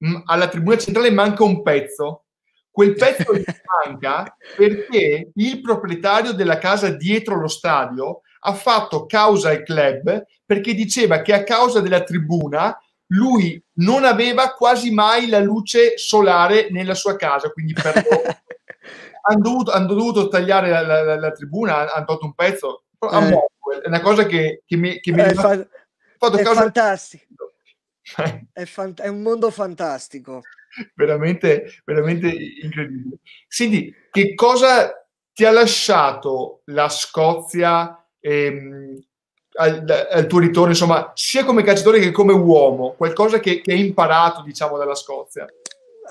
mh, alla tribuna centrale manca un pezzo. Quel pezzo gli manca perché il proprietario della casa dietro lo stadio ha fatto causa al club perché diceva che a causa della tribuna lui non aveva quasi mai la luce solare nella sua casa, quindi per hanno, dovuto, han dovuto, tagliare la, la, la tribuna, hanno tolto un pezzo. Eh. È una cosa che, che mi, che mi eh, fa, fatto è causa... fantastico. È, fant- è un mondo fantastico. veramente, veramente incredibile. Senti, che cosa ti ha lasciato la Scozia ehm, al, al, tuo ritorno, insomma, sia come calciatore che come uomo? Qualcosa che, che hai imparato, diciamo, dalla Scozia?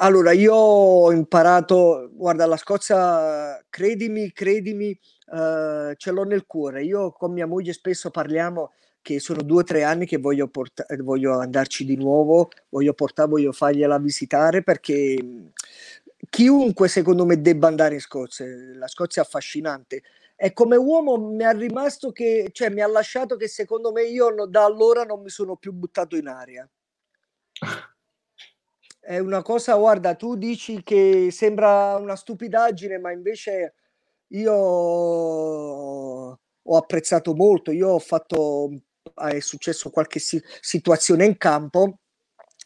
Allora, io ho imparato, guarda, la Scozia, credimi, credimi, eh, ce l'ho nel cuore. Io con mia moglie spesso parliamo che sono due o tre anni che voglio, porta- voglio andarci di nuovo, voglio portare, voglio fargliela visitare perché mhmm, chiunque secondo me debba andare in Scozia, eh, la Scozia è affascinante. E come uomo mi ha rimasto che, cioè mi ha lasciato che secondo me io no, da allora non mi sono più buttato in aria. È una cosa, guarda, tu dici che sembra una stupidaggine, ma invece io ho apprezzato molto. Io ho fatto è successo qualche si- situazione in campo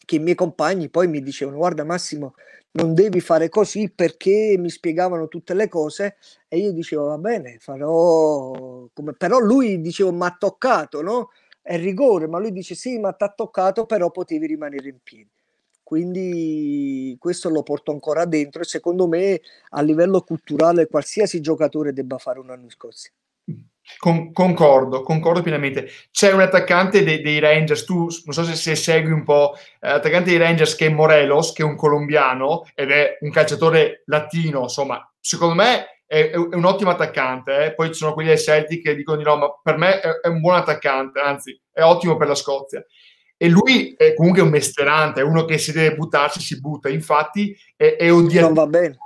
che i miei compagni poi mi dicevano guarda Massimo non devi fare così perché mi spiegavano tutte le cose e io dicevo va bene farò come però lui dicevo ma ha toccato no è rigore ma lui dice sì ma ti ha toccato però potevi rimanere in piedi quindi questo lo porto ancora dentro e secondo me a livello culturale qualsiasi giocatore debba fare un anno in Scozia con, concordo, concordo pienamente. C'è un attaccante dei, dei Rangers, tu non so se, se segui un po', eh, l'attaccante dei Rangers che è Morelos, che è un colombiano ed è un calciatore latino, insomma, secondo me è, è un ottimo attaccante. Eh. Poi ci sono quelli del Celtic che dicono di no, ma per me è, è un buon attaccante, anzi è ottimo per la Scozia. E lui è comunque un mesterante, è uno che se deve buttarsi si butta, infatti è, è odiato. Non va bene.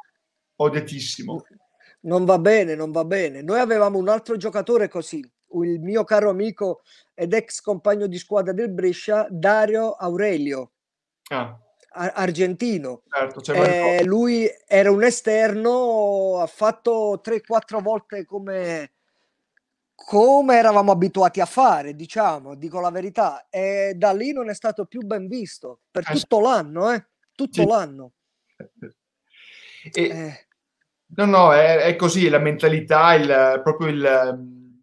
Odiatissimo. Okay non va bene, non va bene. Noi avevamo un altro giocatore così, il mio caro amico ed ex compagno di squadra del Brescia, Dario Aurelio. Ah. argentino, certo, eh, lui era un esterno, ha fatto 3-4 volte come, come eravamo abituati a fare, diciamo, dico la verità, e da lì non è stato più ben visto per eh. tutto l'anno, eh? tutto sì. l'anno. Eh, eh. E, eh. No, no, è, è così, la mentalità, il, proprio il,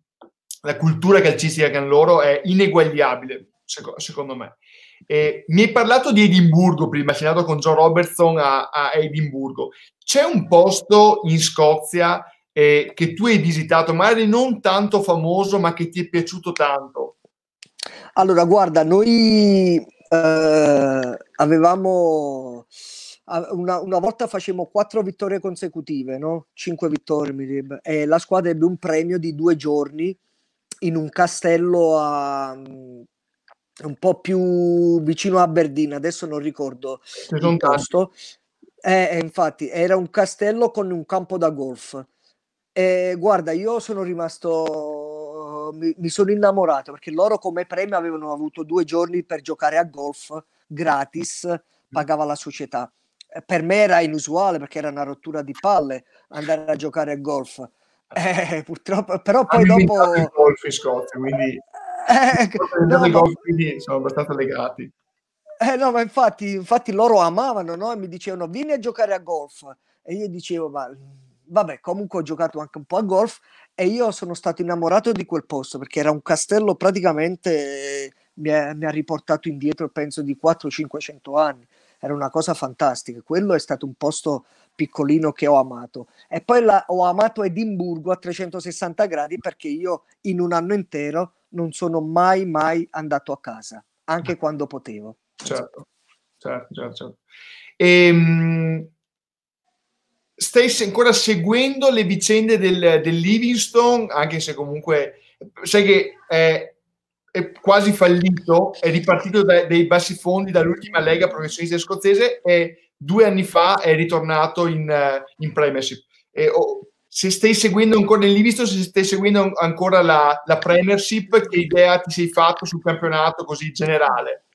la cultura calcistica che hanno loro è ineguagliabile, secondo, secondo me. E mi hai parlato di Edimburgo prima, sei andato con John Robertson a, a, Edimburgo. C'è un posto in Scozia eh, che tu hai visitato, magari non tanto famoso, ma che ti è piaciuto tanto? Allora, guarda, noi eh, avevamo una, una volta facemmo quattro vittorie consecutive, no? Cinque vittorie, mi direbbe. E la squadra ebbe un premio di due giorni in un castello a, um, un po' più vicino a Aberdeen, adesso non ricordo il posto. Eh, eh, infatti, era un castello con un campo da golf. E guarda, io sono rimasto, mi, mi sono innamorato perché loro come premio avevano avuto due giorni per giocare a golf gratis, mm. pagava la società. Eh, per me era inusuale perché era una rottura di palle andare a giocare a golf. Eh, eh purtroppo, però poi Hanno dopo... il golf in Scozia, quindi... Eh, ecco, no, golf, quindi sono abbastanza legati. Eh, no, ma infatti, infatti loro amavano, no? E mi dicevano vieni a giocare a golf. E io dicevo, ma vabbè, comunque ho giocato anche un po' a golf e io sono stato innamorato di quel posto perché era un castello praticamente... Eh, mi, è, mi ha riportato indietro penso di 400-500 anni era una cosa fantastica. Quello è stato un posto piccolino che ho amato. E poi la, ho amato Edimburgo a 360 gradi perché io in un anno intero non sono mai, mai andato a casa, anche eh. quando potevo. Certo, certo, certo. certo. Ehm, stai ancora seguendo le vicende del, del Livingstone, anche se comunque sai che... Eh, è quasi fallito, è ripartito dai, dai bassi fondi dall'ultima lega professionista scozzese e due anni fa è ritornato in, eh, in Premiership. E, oh, se stai seguendo ancora nell'Ivisto, se stai seguendo ancora la, la Premiership, che idea ti sei fatto sul campionato così generale?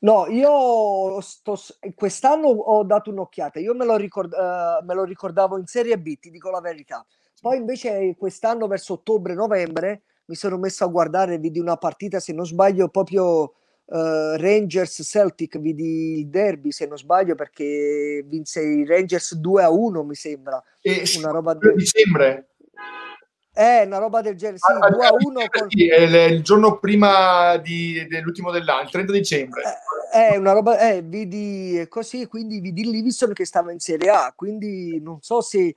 No, io sto, quest'anno ho dato un'occhiata, io me lo, ricord, uh, me lo, ricordavo in Serie B, ti dico la verità. Poi invece quest'anno verso ottobre-novembre mi sono messo a guardare, vidi una partita, se non sbaglio, proprio Uh, Rangers Celtic, vidi il derby se non sbaglio perché vinse i Rangers 2 a 1 mi sembra eh, una roba del... dicembre eh, una roba del genere sì, ah, 2 a 1 con... sì, il giorno prima di, dell'ultimo dell'anno il 30 dicembre eh, eh, una roba eh, vidi eh, così quindi vidi Livingston che stava in Serie A quindi non so se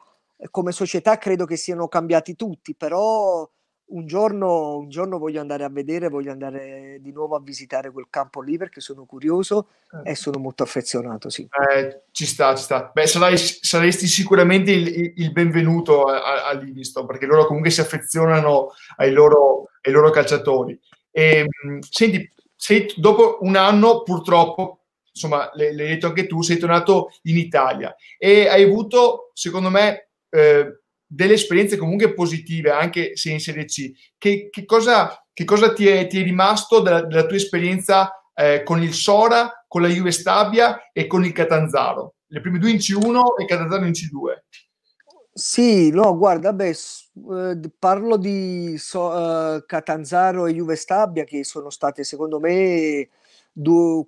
come società credo che siano cambiati tutti però un giorno, un giorno, voglio andare a vedere, voglio andare di nuovo a visitare quel campo lì perché sono curioso eh. e sono molto affezionato. Sì. Eh, ci sta, ci sta. Beh, sarai, saresti sicuramente il, il benvenuto a, a, Livingston perché loro comunque si affezionano ai loro, ai loro calciatori. E, ehm, senti, sei, dopo un anno purtroppo insomma, l'hai detto anche tu, sei tornato in Italia e hai avuto, secondo me, eh, delle esperienze comunque positive, anche se in Serie C, che, che cosa, che cosa ti, è, ti è rimasto della, della tua esperienza eh, con il Sora, con la Juve Stabia e con il Catanzaro? Le prime due in C1 e Catanzaro in C2. Sì, no, guarda, beh, eh, parlo di so, uh, Catanzaro e Juve Stabia che sono state secondo me due,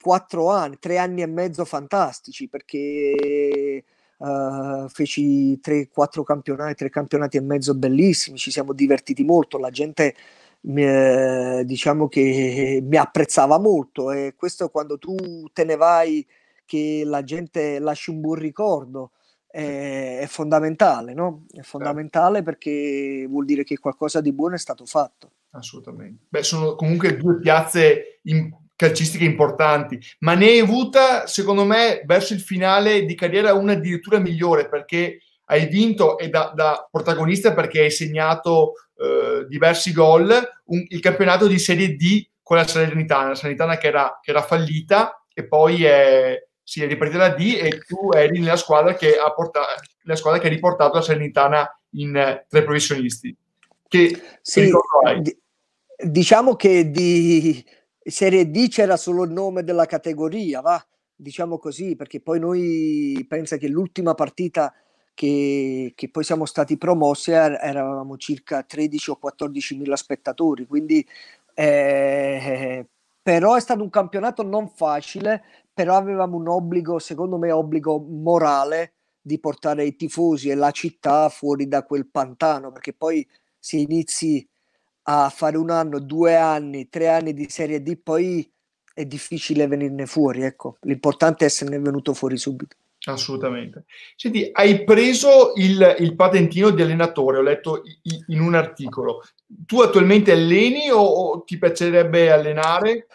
quattro anni, tre anni e mezzo fantastici perché Uh, feci 3-4 campionati, 3 campionati e mezzo bellissimi, ci siamo divertiti molto, la gente mi, eh, diciamo che mi apprezzava molto e questo quando tu te ne vai che la gente lascia un buon ricordo è, è fondamentale, no? È certo. fondamentale certo. perché vuol dire che qualcosa di buono è stato fatto. Assolutamente. Beh, sono comunque due piazze in, calcistiche importanti, ma ne hai avuta, secondo me, verso il finale di carriera una addirittura migliore perché hai vinto e da, da protagonista perché hai segnato eh, diversi gol un, il campionato di Serie D con la Salernitana, la Salernitana che era, che era fallita e poi è, si è ripartita la D e tu eri nella squadra che ha, portato, la squadra che ha riportato la Salernitana in, tra i professionisti. Che, sì, che diciamo che di Serie D c'era solo il nome della categoria, va? Diciamo così, perché poi noi pensa che l'ultima partita che, che poi siamo stati promossi er, eravamo circa 13 o 14 mila spettatori, quindi eh, però è stato un campionato non facile, però avevamo un obbligo, secondo me obbligo morale, di portare i tifosi e la città fuori da quel pantano, perché poi se inizi a fare un anno, due anni, tre anni di Serie D, poi è difficile venirne fuori. Ecco, l'importante è esserne venuto fuori subito. Assolutamente. Senti, hai preso il, il patentino di allenatore, ho letto i, in un articolo. Tu attualmente alleni o, o ti piacerebbe allenare?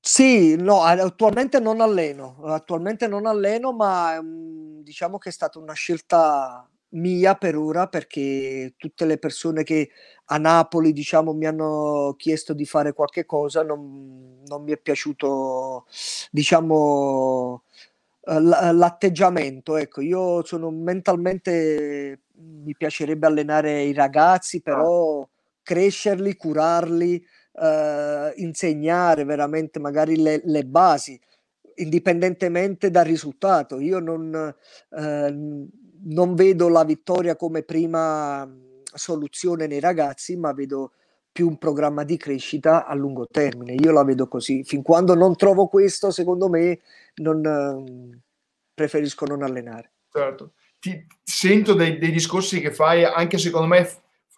Sì, no, attualmente non alleno, attualmente non alleno, ma mm, diciamo che è stata una scelta mia per ora perché tutte le persone che a Napoli diciamo mi hanno chiesto di fare qualche cosa non, non mi è piaciuto diciamo eh, eh, l'atteggiamento ecco io sono mentalmente mi piacerebbe allenare i ragazzi ah. però crescerli curarli eh, insegnare veramente magari le, le basi indipendentemente dal risultato io non eh, non vedo la vittoria come prima mm, soluzione nei ragazzi, ma vedo più un programma di crescita a lungo termine. Io la vedo così. Fin quando non trovo questo, secondo me, non, mm, preferisco non allenare. Certo. Ti sento dei, dei discorsi che fai, anche secondo me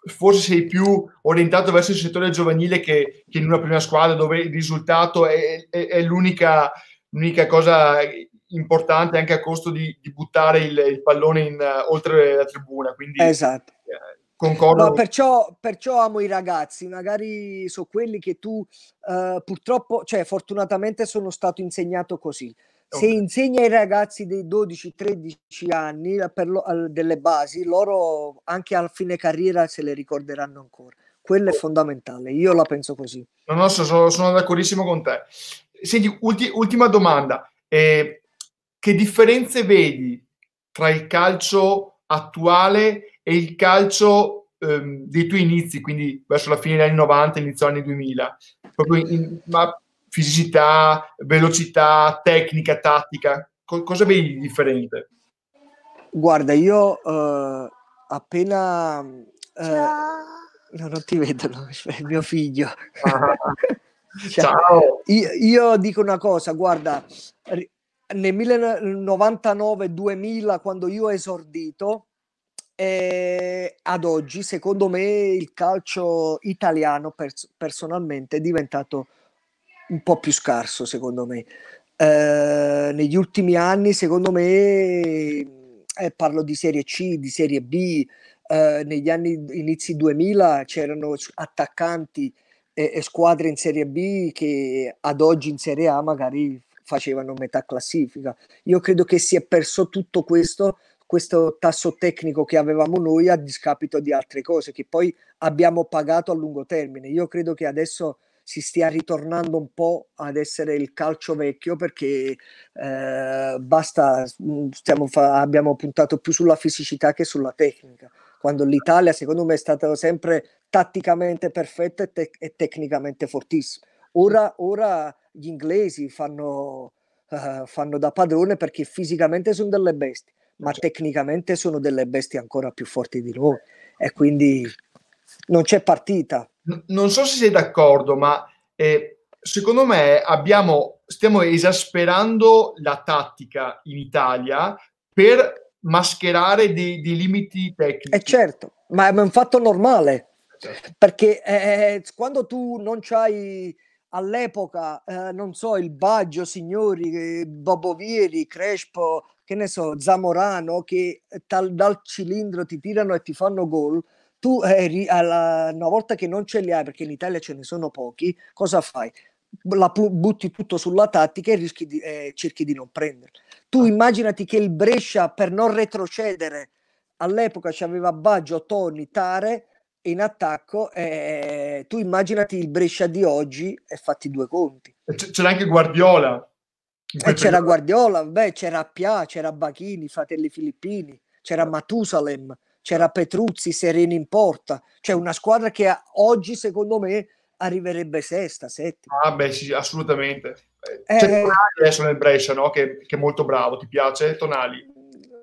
forse sei più orientato verso il settore giovanile che, che in una prima squadra dove il risultato è, è, è l'unica, l'unica, cosa importante anche a costo di, di buttare il, il, pallone in, uh, oltre la tribuna. Quindi, esatto. Eh, concordo. No, perciò, perciò, amo i ragazzi, magari sono quelli che tu uh, purtroppo, cioè fortunatamente sono stato insegnato così. Okay. Se insegni ai ragazzi dei 12-13 anni eh, lo, al, delle basi, loro anche al fine carriera se le ricorderanno ancora. Quello è fondamentale, io la penso così. No, no, sono, sono d'accordissimo con te. Senti, ulti, ultima domanda. Eh, che differenze vedi tra il calcio attuale e il calcio ehm, dei tuoi inizi, quindi verso la fine degli anni 90, inizio anni 2000? Proprio in, ma fisicità, velocità, tecnica, tattica, Co- cosa vedi di differente? Guarda, io eh, appena... Eh, no, non ti vedono, è mio figlio. Ah. Ciao. Ciao. Io, io, dico una cosa, guarda, nel 1999-2000 quando io ho esordito e eh, ad oggi secondo me il calcio italiano pers- personalmente è diventato un po' più scarso secondo me eh, negli ultimi anni secondo me eh, parlo di serie C di serie B eh, negli anni inizi 2000 c'erano attaccanti e, squadre in serie B che ad oggi in serie A magari facevano metà classifica. Io credo che si è perso tutto questo, questo tasso tecnico che avevamo noi a discapito di altre cose che poi abbiamo pagato a lungo termine. Io credo che adesso si stia ritornando un po' ad essere il calcio vecchio perché eh, basta, mm, fa- abbiamo puntato più sulla fisicità che sulla tecnica, quando l'Italia secondo me è stata sempre tatticamente perfetta e, te- e tecnicamente fortissima. Ora, ora gli inglesi fanno, uh, fanno, da padrone perché fisicamente sono delle bestie, eh, ma certo. tecnicamente sono delle bestie ancora più forti di noi e quindi non c'è partita. Non so se sei d'accordo, ma eh, secondo me abbiamo, stiamo esasperando la tattica in Italia per mascherare dei, dei limiti tecnici. E eh, certo, ma è un fatto normale. Certo. Perché eh, quando tu non hai all'epoca, eh, non so, il Baggio, Signori, eh, Bobovieri, Crespo, che ne so, Zamorano, che eh, tal, dal cilindro ti tirano e ti fanno gol, tu eh, alla, una volta che non ce li hai, perché in Italia ce ne sono pochi, cosa fai? La butti tutto sulla tattica e di, eh, cerchi di non prenderla. Tu ah. immaginati che il Brescia, per non retrocedere, all'epoca ci aveva Baggio, Toni, Tare, in attacco, eh, tu immaginati il Brescia di oggi e fatti due conti. c'era anche Guardiola. E c'era Guardiola, beh, c'era Pia, c'era Bachini, fratelli Filippini, c'era eh. Matusalem, c'era Petruzzi, Sereni in porta. Cioè una squadra che oggi, secondo me, arriverebbe sesta, settima. Ah, beh, sì, assolutamente. Eh, eh, Tonali adesso nel Brescia, no? Che, che, è molto bravo, ti piace Tonali?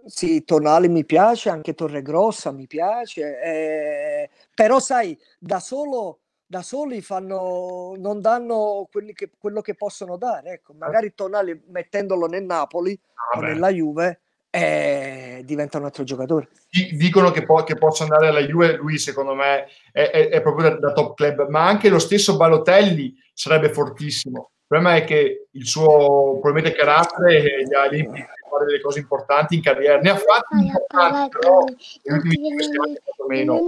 Sì, Tonali mi piace, anche Torregrossa mi piace. Eh però sai, da, solo, da soli fanno, non danno che, quello che possono dare. Ecco, certo. magari Tonali mettendolo nel Napoli ah, o beh. nella Juve eh, diventa un altro giocatore. Dicono che, po- che possa andare alla Juve, lui secondo me è, è, è proprio da, da, top club, ma anche lo stesso Balotelli sarebbe fortissimo. Il problema è che il suo probabilmente carattere gli ha impedito di fare delle cose importanti in carriera. Ne ha fatte importanti, però negli ultimi meno.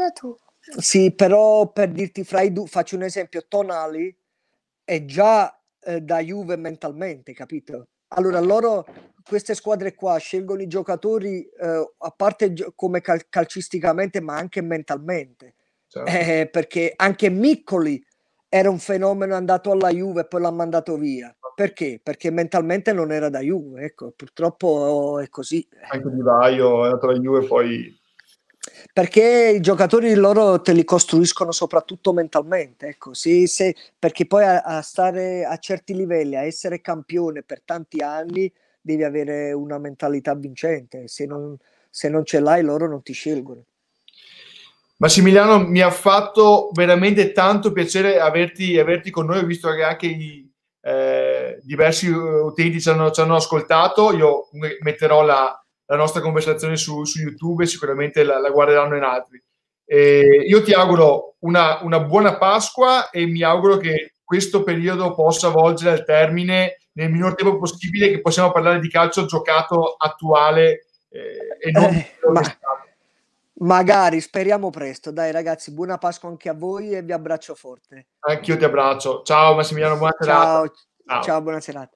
Sì, però per dirti fra i due, faccio un esempio, Tonali è già eh, da Juve mentalmente, capito? Allora loro, queste squadre qua, scelgono i giocatori eh, a parte gio- come cal- calcisticamente, ma anche mentalmente. Certo. Eh, perché anche Miccoli era un fenomeno andato alla Juve e poi l'ha mandato via. Perché? Perché mentalmente non era da Juve, ecco, purtroppo è così. Anche Di Vaio è andato alla Juve e poi perché i giocatori loro te li costruiscono soprattutto mentalmente, ecco, sì, se, perché poi a, a, stare a certi livelli, a essere campione per tanti anni, devi avere una mentalità vincente, se non, se non ce l'hai loro non ti scelgono. Massimiliano, mi ha fatto veramente tanto piacere averti, averti con noi, ho visto che anche i, eh, diversi eh, utenti ci hanno, ci hanno ascoltato, io metterò la, la nostra conversazione su, su YouTube e sicuramente la, la guarderanno in altri. Eh, io ti auguro una, una, buona Pasqua e mi auguro che questo periodo possa volgere al termine nel minor tempo possibile, che possiamo parlare di calcio giocato attuale eh, e non eh, ma, Magari, speriamo presto. Dai ragazzi, buona Pasqua anche a voi e vi abbraccio forte. Anch'io ti abbraccio. Ciao Massimiliano, buona serata. Ciao, ciao. ciao buona serata.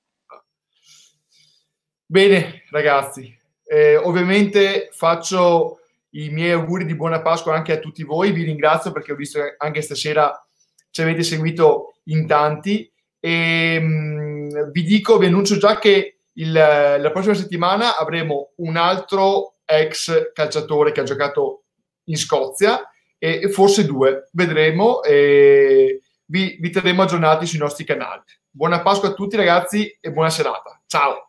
Bene ragazzi, eh, ovviamente faccio i miei auguri di buona Pasqua anche a tutti voi, vi ringrazio perché ho visto che anche stasera ci avete seguito in tanti e ehm, mh, vi dico, vi annuncio già che il, la prossima settimana avremo un altro ex calciatore che ha giocato in Scozia e, forse due, vedremo e vi, vi terremo aggiornati sui nostri canali. Buona Pasqua a tutti ragazzi e buona serata. Ciao!